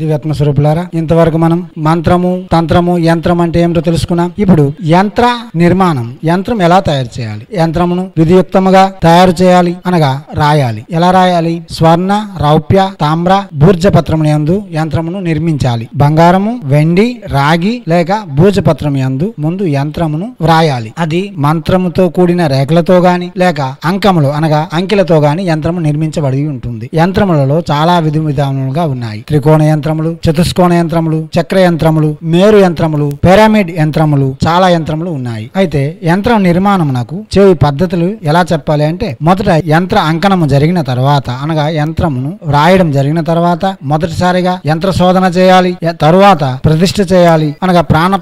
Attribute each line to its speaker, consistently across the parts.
Speaker 1: దివ్యాత్మ స్వరూపులారా ఇంతవరకు మనం మంత్రము తంత్రము యంత్రం అంటే ఏమిటో తెలుసుకున్నాం ఇప్పుడు యంత్ర నిర్మాణం యంత్రం ఎలా తయారు చేయాలి యంత్రమును విధియుక్తముగా తయారు చేయాలి అనగా రాయాలి ఎలా రాయాలి స్వర్ణ రౌప్య తామ్ర భూర్జపత్రము యందు యంత్రమును నిర్మించాలి బంగారము వెండి రాగి లేక భూజపత్రం యందు ముందు యంత్రమును వ్రాయాలి అది మంత్రముతో కూడిన రేఖలతో గాని లేక అంకములు అనగా అంకెలతో గాని యంత్రము నిర్మించబడి ఉంటుంది యంత్రములలో చాలా విధి విధానములుగా ఉన్నాయి త్రికోణ యంత్రములు చతుష్కోణ యంత్రములు చక్ర యంత్రములు మేరు యంత్రములు పిరమిడ్ యంత్రములు చాలా యంత్రములు ఉన్నాయి అయితే యంత్రం నిర్మాణం నాకు పద్ధతులు ఎలా చెప్పాలి అంటే మొదట యంత్ర అంకనము జరిగిన తర్వాత అనగా యంత్రమును వ్రాయడం జరిగిన తర్వాత మొదటిసారిగా యంత్ర శోధన చేయాలి తరువాత ప్రతిష్ఠ చేయాలి అనగా ప్రాణ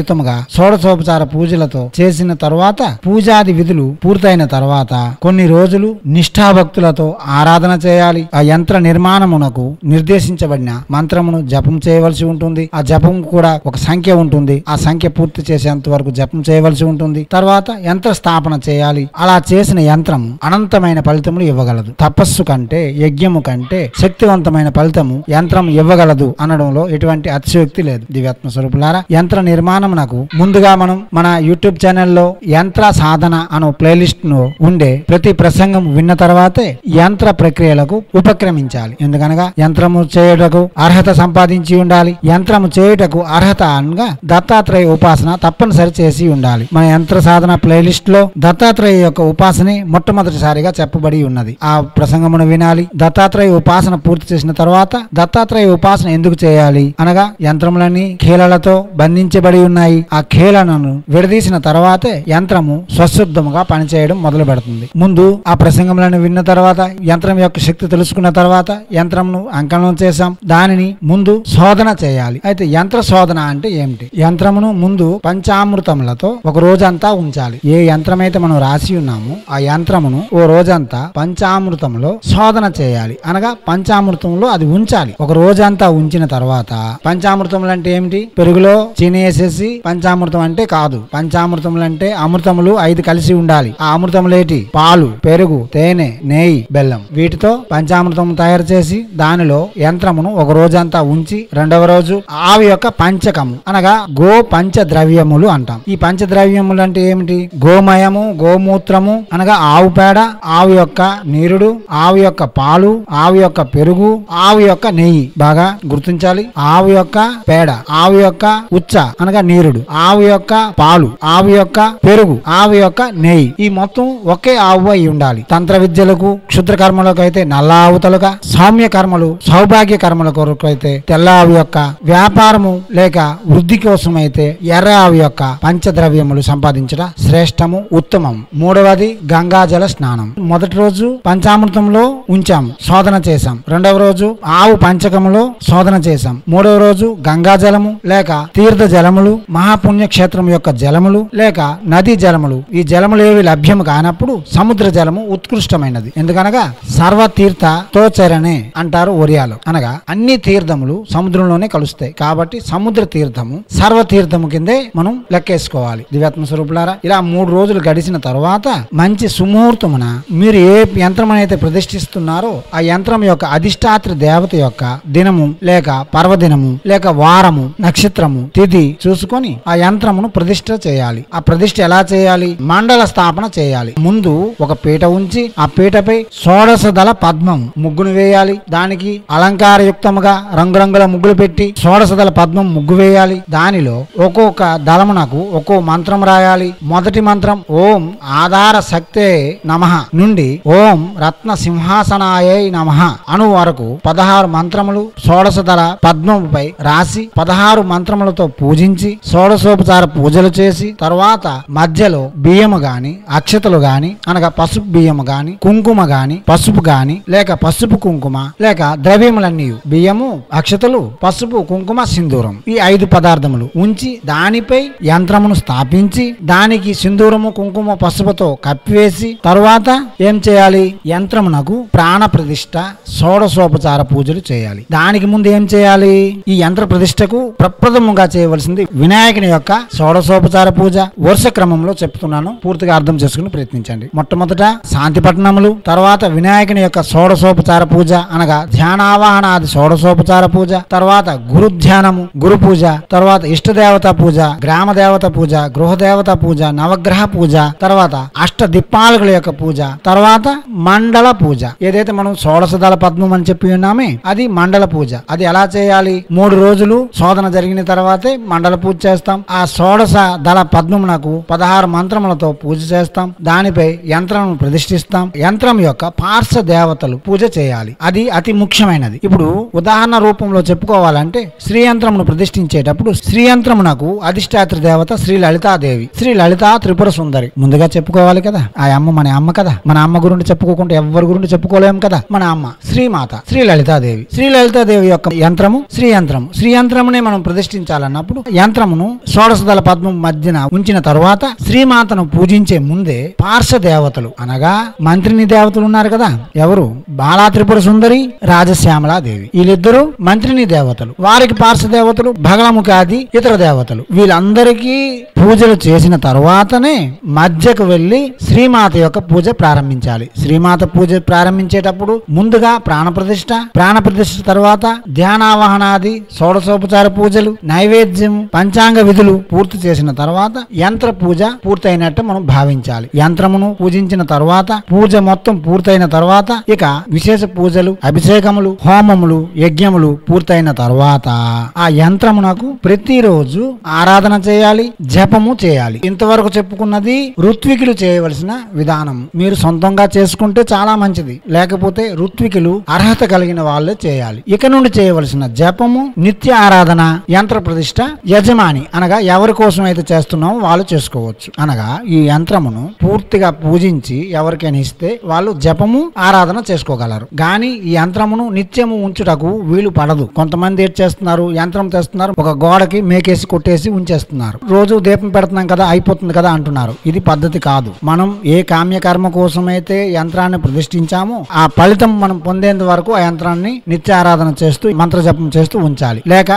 Speaker 1: యుతముగా షోడసోపచార పూజలతో చేసిన తర్వాత పూజాది విధులు పూర్తయిన తర్వాత కొన్ని రోజులు నిష్ఠాభక్తులతో ఆరాధన చేయాలి ఆ యంత్ర నిర్మాణమునకు నిర్దేశించబడిన మంత్రమును జపం చేయవలసి ఉంటుంది ఆ జపం కూడా ఒక సంఖ్య ఉంటుంది ఆ సంఖ్య పూర్తి చేసేంత వరకు జపం చేయవలసి ఉంటుంది తర్వాత యంత్ర స్థాపన చేయాలి అలా చేసిన యంత్రం అనంతమైన ఫలితములు ఇవ్వగలదు తపస్సు కంటే యజ్ఞము కంటే శక్తివంతమైన ఫలితము యంత్రం ఇవ్వగలదు అనడంలో ఎటువంటి అతిశయోక్తి లేదు దివ్యాత్మ స్వరూపులారా యంత్ర నిర్మాణం నాకు ముందుగా మనం మన యూట్యూబ్ ఛానల్లో యంత్ర సాధన అను ప్లేలిస్ట్ ను ఉండే ప్రతి ప్రసంగం విన్న తర్వాతే యంత్ర ప్రక్రియలకు ఉపక్రమించాలి ఎందుకనగా యంత్రము చేయటకు అర్హత సంపాదించి ఉండాలి యంత్రము చేయుటకు అర్హత అనగా దత్తాత్రేయ ఉపాసన తప్పనిసరి చేసి ఉండాలి మన యంత్ర సాధన ప్లేలిస్ట్ లో దత్తాత్రేయ యొక్క ఉపాసనే మొట్టమొదటిసారిగా చెప్పబడి ఉన్నది ఆ ప్రసంగమును వినాలి దత్తాత్రేయ ఉపాసన పూర్తి చేసిన తర్వాత దత్తాత్రేయ ఉపాసన ఎందుకు చేయాలి అనగా యంత్రములన్నీ కీలలతో బంధించబడి ఉన్నాయి ఆ కీలను విడదీసిన తర్వాతే యంత్రము స్వశుద్ధముగా పనిచేయడం మొదలు పెడుతుంది ముందు ఆ ప్రసంగములను విన్న తర్వాత యంత్రం యొక్క శక్తి తెలుసుకున్న తర్వాత యంత్రంను అంకనం చేశాం దాని దానిని ముందు శోధన చేయాలి అయితే యంత్ర శోధన అంటే ఏమిటి యంత్రమును ముందు పంచామృతములతో ఒక రోజంతా ఉంచాలి ఏ యంత్రమైతే మనం రాసి ఉన్నామో ఆ యంత్రమును ఓ రోజంతా పంచామృతంలో శోధన చేయాలి అనగా పంచామృతంలో అది ఉంచాలి ఒక రోజంతా ఉంచిన తర్వాత పంచామృతములు అంటే ఏమిటి పెరుగులో చినేసేసి పంచామృతం అంటే కాదు పంచామృతములు అంటే అమృతములు ఐదు కలిసి ఉండాలి ఆ అమృతములేటి పాలు పెరుగు తేనె నెయ్యి బెల్లం వీటితో పంచామృతం తయారు చేసి దానిలో యంత్రమును ఒక రోజంతా ఉంచి రెండవ రోజు ఆవి యొక్క పంచకము అనగా గో పంచ ద్రవ్యములు అంటాం ఈ పంచ ద్రవ్యములు అంటే ఏమిటి గోమయము గోమూత్రము అనగా ఆవు పేడ ఆవు యొక్క నీరుడు ఆవు యొక్క పాలు ఆవు యొక్క పెరుగు ఆవు యొక్క నెయ్యి బాగా గుర్తించాలి ఆవు యొక్క పేడ ఆవు యొక్క ఉచ్చ అనగా నీరుడు ఆవు యొక్క పాలు ఆవు యొక్క పెరుగు ఆవు యొక్క నెయ్యి ఈ మొత్తం ఒకే ఆవు అయి ఉండాలి తంత్ర విద్యలకు క్షుద్ర కర్మలకు అయితే నల్ల ఆవుతలుగా సౌమ్య కర్మలు సౌభాగ్య కర్మలకు కొరకు అయితే తెల్ల ఆవి యొక్క వ్యాపారము లేక వృద్ధి కోసం అయితే ఎర్ర ఆవి యొక్క పంచద్రవ్యములు సంపాదించడం శ్రేష్టము ఉత్తమం మూడవది గంగాజల స్నానం మొదటి రోజు పంచామృతంలో ఉంచాము శోధన చేశాం రెండవ రోజు ఆవు పంచకములో శోధన చేశాం మూడవ రోజు గంగాజలము లేక తీర్థ జలములు మహాపుణ్యక్షేత్రం యొక్క జలములు లేక నదీ జలములు ఈ జలములు ఏవి లభ్యము కానప్పుడు సముద్ర జలము ఉత్కృష్టమైనది ఎందుకనగా సర్వతీర్థ తోచరణే అంటారు ఒరియాలు అనగా అన్ని తీర్థములు సముద్రంలోనే కలుస్తాయి కాబట్టి సముద్ర తీర్థము సర్వ తీర్థము కిందే మనం లెక్కేసుకోవాలి దివ్యాత్మ స్వరూపులారా ఇలా మూడు రోజులు గడిచిన తర్వాత మంచి సుముహూర్తమున మీరు ఏ యంత్రం అయితే ప్రతిష్ఠిస్తున్నారో ఆ యంత్రం యొక్క అధిష్టాత్రి దేవత యొక్క దినము లేక పర్వదినము లేక వారము నక్షత్రము తిథి చూసుకొని ఆ యంత్రమును ప్రతిష్ట చేయాలి ఆ ప్రతిష్ఠ ఎలా చేయాలి మండల స్థాపన చేయాలి ముందు ఒక పీట ఉంచి ఆ పీటపై షోడశ దళ పద్మం ముగ్గును వేయాలి దానికి అలంకారయుక్తముగా రంగురంగుల ముగ్గులు పెట్టి షోడశదల పద్మం ముగ్గు వేయాలి దానిలో ఒక్కొక్క దళమునకు ఒక్కో మంత్రం రాయాలి మొదటి మంత్రం ఓం ఆధార శక్తే నమ నుండి ఓం రత్న సింహాసనాయ నమ అను వరకు పదహారు మంత్రములు షోడశదళ పద్మముపై రాసి పదహారు మంత్రములతో పూజించి షోడశోపచార పూజలు చేసి తర్వాత మధ్యలో బియ్యము గాని అక్షతలు గాని అనగా పసుపు బియ్యము గాని కుంకుమ గాని పసుపు గాని లేక పసుపు కుంకుమ లేక ద్రవ్యములన్నీ బియ్యము ఏమో అక్షతలు పసుపు కుంకుమ సింధూరం ఈ ఐదు పదార్థములు ఉంచి దానిపై యంత్రమును స్థాపించి దానికి సింధూరము కుంకుమ పసుపుతో కప్పివేసి తరువాత ఏం చేయాలి యంత్రమునకు ప్రాణ ప్రతిష్ట షోడశోపచార పూజలు చేయాలి దానికి ముందు ఏం చేయాలి ఈ యంత్ర ప్రతిష్టకు ప్రప్రథముగా చేయవలసింది వినాయకుని యొక్క షోడశోపచార పూజ వరుస క్రమంలో చెప్తున్నాను పూర్తిగా అర్థం చేసుకుని ప్రయత్నించండి మొట్టమొదట శాంతి పట్టణములు తర్వాత వినాయకుని యొక్క షోడశోపచార పూజ అనగా ధ్యానావాహన ఆది షోడశ సోపచార పూజ తర్వాత గురు ధ్యానము గురు పూజ తర్వాత ఇష్టదేవత పూజ గ్రామ దేవత పూజ గృహ దేవత పూజ నవగ్రహ పూజ తర్వాత అష్ట దిప్పాలకుల యొక్క పూజ తర్వాత మండల పూజ ఏదైతే మనం షోడశ దళ పద్మం అని చెప్పి ఉన్నామే అది మండల పూజ అది ఎలా చేయాలి మూడు రోజులు శోధన జరిగిన తర్వాతే మండల పూజ చేస్తాం ఆ షోడశ దళ పద్మమునకు పదహారు మంత్రములతో పూజ చేస్తాం దానిపై యంత్రం ప్రతిష్ఠిస్తాం యంత్రం యొక్క పార్శ్వ దేవతలు పూజ చేయాలి అది అతి ముఖ్యమైనది ఇప్పుడు ఉదాహరణ ఉదాహరణ రూపంలో చెప్పుకోవాలంటే శ్రీయంత్రమును ప్రతిష్ఠించేటప్పుడు శ్రీయంత్రమునకు అధిష్టాత్రి దేవత శ్రీ లలితాదేవి శ్రీ లలితా త్రిపుర సుందరి ముందుగా చెప్పుకోవాలి కదా ఆ అమ్మ మన అమ్మ కదా మన అమ్మ గురించి చెప్పుకోకుండా ఎవరి గురించి చెప్పుకోలేము కదా మన అమ్మ శ్రీమాత శ్రీ లలితాదేవి శ్రీ లలితాదేవి యొక్క యంత్రము శ్రీ యంత్రము మనం ప్రతిష్ఠించాలన్నప్పుడు యంత్రమును షోడశదళ పద్మం మధ్యన ఉంచిన తరువాత శ్రీమాతను పూజించే ముందే పార్శ్వ దేవతలు అనగా మంత్రిని దేవతలు ఉన్నారు కదా ఎవరు బాలా త్రిపుర సుందరి రాజశ్యామలాదేవి వీళ్ళిద్దరు ఇద్దరు మంత్రిని దేవతలు వారికి పార్శ్వ దేవతలు భగలముఖాది ఇతర దేవతలు వీళ్ళందరికీ పూజలు చేసిన తర్వాతనే మధ్యకు వెళ్లి శ్రీమాత యొక్క పూజ ప్రారంభించాలి శ్రీమాత పూజ ప్రారంభించేటప్పుడు ముందుగా ప్రాణప్రతిష్ఠ ప్రాణప్రతిష్ఠ తర్వాత ధ్యానావహనాది షోడశోపచార పూజలు నైవేద్యం పంచాంగ విధులు పూర్తి చేసిన తర్వాత యంత్ర పూజ పూర్తయినట్టు మనం భావించాలి యంత్రమును పూజించిన తర్వాత పూజ మొత్తం పూర్తయిన తర్వాత ఇక విశేష పూజలు అభిషేకములు హోమములు యజ్ఞములు పూర్తయిన తర్వాత ఆ యంత్రమునకు ప్రతిరోజు ఆరాధన చేయాలి జపము చేయాలి ఇంతవరకు చెప్పుకున్నది ఋత్వికులు చేయవలసిన విధానం మీరు సొంతంగా చేసుకుంటే చాలా మంచిది లేకపోతే ఋత్వికులు అర్హత కలిగిన వాళ్ళే చేయాలి ఇక నుండి చేయవలసిన జపము నిత్య ఆరాధన యంత్ర ప్రతిష్ట యజమాని అనగా ఎవరి కోసం అయితే చేస్తున్నామో వాళ్ళు చేసుకోవచ్చు అనగా ఈ యంత్రమును పూర్తిగా పూజించి ఎవరికైనా ఇస్తే వాళ్ళు జపము ఆరాధన చేసుకోగలరు గాని ఈ యంత్రమును నిత్యము ఉంచుటకు వీలు పడదు కొంతమంది ఏం చేస్తున్నారు యంత్రం తెస్తున్నారు ఒక గోడకి మేకేసి కొట్టేసి ఉంచేస్తున్నారు రోజు దీపం పెడుతున్నాం కదా అయిపోతుంది కదా అంటున్నారు ఇది పద్ధతి కాదు మనం ఏ కామ్యకర్మ కోసమైతే యంత్రాన్ని ప్రతిష్ఠించామో ఆ ఫలితం మనం పొందేంత వరకు ఆ యంత్రాన్ని నిత్యారాధన చేస్తూ మంత్ర జపం చేస్తూ ఉంచాలి లేక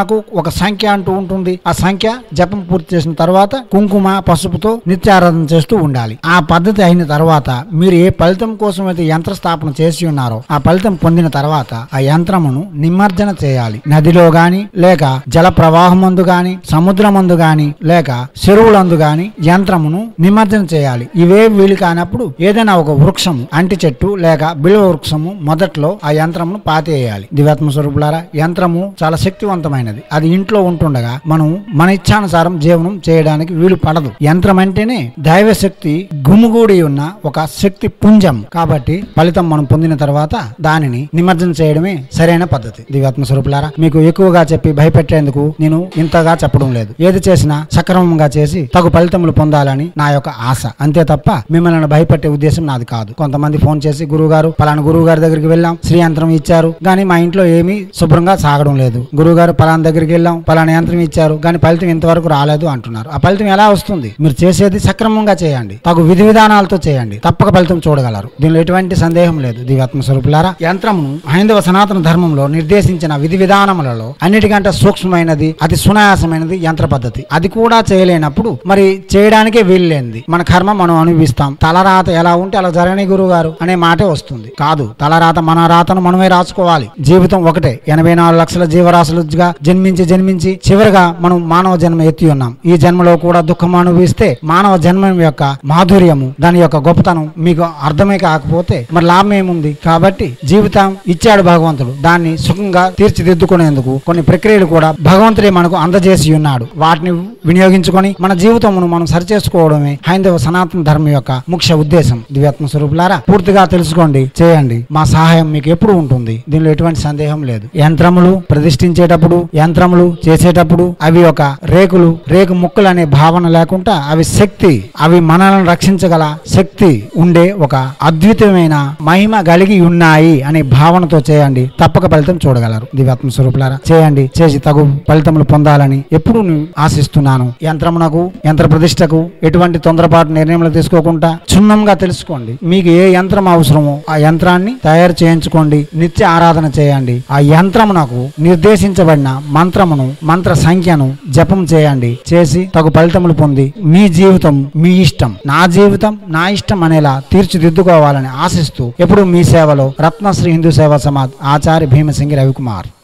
Speaker 1: నాకు ఒక సంఖ్య అంటూ ఉంటుంది ఆ సంఖ్య జపం పూర్తి చేసిన తర్వాత కుంకుమ పసుపుతో నిత్యారాధన చేస్తూ ఉండాలి ఆ పద్ధతి అయిన తర్వాత మీరు ఏ ఫలితం కోసం అయితే యంత్ర స్థాపన చేసి ఉన్నారో ఆ ఫలితం పొందిన తర్వాత ఆ యంత్రం పాత్రమును నిమజ్జన చేయాలి నదిలో గాని లేక జల ప్రవాహమందు గాని సముద్రమందు గాని లేక చెరువులందు గాని యంత్రమును నిమజ్జన చేయాలి ఇవే వీలు కానప్పుడు ఏదైనా ఒక వృక్షము అంటి చెట్టు లేక బిల్వ వృక్షము మొదట్లో ఆ యంత్రమును పాతేయాలి దివాత్మ స్వరూపులారా యంత్రము చాలా శక్తివంతమైనది అది ఇంట్లో ఉంటుండగా మనం మన ఇచ్చానుసారం జీవనం చేయడానికి వీలు పడదు యంత్రం అంటేనే దైవ శక్తి గుమిగూడి ఉన్న ఒక శక్తి పుంజం కాబట్టి ఫలితం మనం పొందిన తర్వాత దానిని నిమజ్జనం చేయడమే సరి సరైన పద్ధతి దివ్యాత్మ స్వరూపులారా మీకు ఎక్కువగా చెప్పి భయపెట్టేందుకు నేను ఇంతగా చెప్పడం లేదు ఏది చేసినా సక్రమంగా చేసి తగు ఫలితములు పొందాలని నా యొక్క ఆశ అంతే తప్ప మిమ్మల్ని భయపెట్టే ఉద్దేశం నాది కాదు కొంతమంది ఫోన్ చేసి గురువు గారు పలానా గురువు గారి దగ్గరికి వెళ్ళాం శ్రీ యంత్రం ఇచ్చారు కానీ మా ఇంట్లో ఏమీ శుభ్రంగా సాగడం లేదు గురువు గారు పలానా దగ్గరికి వెళ్ళాం పలాన యంత్రం ఇచ్చారు కానీ ఫలితం ఇంతవరకు రాలేదు అంటున్నారు ఆ ఫలితం ఎలా వస్తుంది మీరు చేసేది సక్రమంగా చేయండి తగు విధి విధానాలతో చేయండి తప్పక ఫలితం చూడగలరు దీనిలో ఎటువంటి సందేహం లేదు దివ్యాత్మ స్వరూపులారా యంత్రము హైందవ సనాతన ధర్మ ధర్మంలో నిర్దేశించిన విధి విధానములలో అన్నిటికంటే సూక్ష్మమైనది అతి సునాయాసమైనది యంత్ర పద్ధతి అది కూడా చేయలేనప్పుడు మరి చేయడానికే వీల్లేనిది మన కర్మ మనం అనుభవిస్తాం తలరాత ఎలా ఉంటే అలా జరగని గురువు గారు అనే మాటే వస్తుంది కాదు తలరాత మన రాతను మనమే రాసుకోవాలి జీవితం ఒకటే ఎనభై నాలుగు లక్షల జీవరాశులుగా జన్మించి జన్మించి చివరిగా మనం మానవ జన్మ ఎత్తి ఉన్నాం ఈ జన్మలో కూడా దుఃఖం అనుభవిస్తే మానవ జన్మ యొక్క మాధుర్యము దాని యొక్క గొప్పతనం మీకు అర్థమే కాకపోతే మరి లాభం ఏముంది కాబట్టి జీవితం ఇచ్చాడు భగవంతుడు దాన్ని సుఖంగా తీర్చిదిద్దుకునేందుకు కొన్ని ప్రక్రియలు కూడా భగవంతుడే మనకు అందజేసి ఉన్నాడు వాటిని వినియోగించుకొని మన జీవితమును మనం సరిచేసుకోవడమే హైందవ సనాతన ధర్మం యొక్క ముఖ్య ఉద్దేశం దివ్యాత్మ స్వరూపులారా పూర్తిగా తెలుసుకోండి చేయండి మా సహాయం మీకు ఎప్పుడు ఉంటుంది దీనిలో ఎటువంటి సందేహం లేదు యంత్రములు ప్రతిష్ఠించేటప్పుడు యంత్రములు చేసేటప్పుడు అవి ఒక రేకులు రేకు ముక్కలు అనే భావన లేకుండా అవి శక్తి అవి మనలను రక్షించగల శక్తి ఉండే ఒక అద్భుతమైన మహిమ కలిగి ఉన్నాయి అనే భావనతో చేయండి తప్పక ఫలితం చూడగలరు దివ్యాత్మ స్వరూపులారా చేయండి చేసి తగు ఫలితములు పొందాలని ఎప్పుడు ఆశిస్తున్నాను యంత్రమునకు యంత్ర ప్రతిష్టకు ఎటువంటి తొందరపాటు నిర్ణయములు తీసుకోకుండా క్షుణ్ణంగా తెలుసుకోండి మీకు ఏ యంత్రం అవసరమో ఆ యంత్రాన్ని తయారు చేయించుకోండి నిత్య ఆరాధన చేయండి ఆ యంత్రమునకు నిర్దేశించబడిన మంత్రమును మంత్ర సంఖ్యను జపం చేయండి చేసి తగు ఫలితములు పొంది మీ జీవితం మీ ఇష్టం నా జీవితం నా ఇష్టం అనేలా తీర్చిదిద్దుకోవాలని ఆశిస్తూ ఎప్పుడు మీ సేవలో రత్నశ్రీ హిందూ సేవా సమాజ్ ఆచార్య आचार्य भीम सिंह रवि कुमार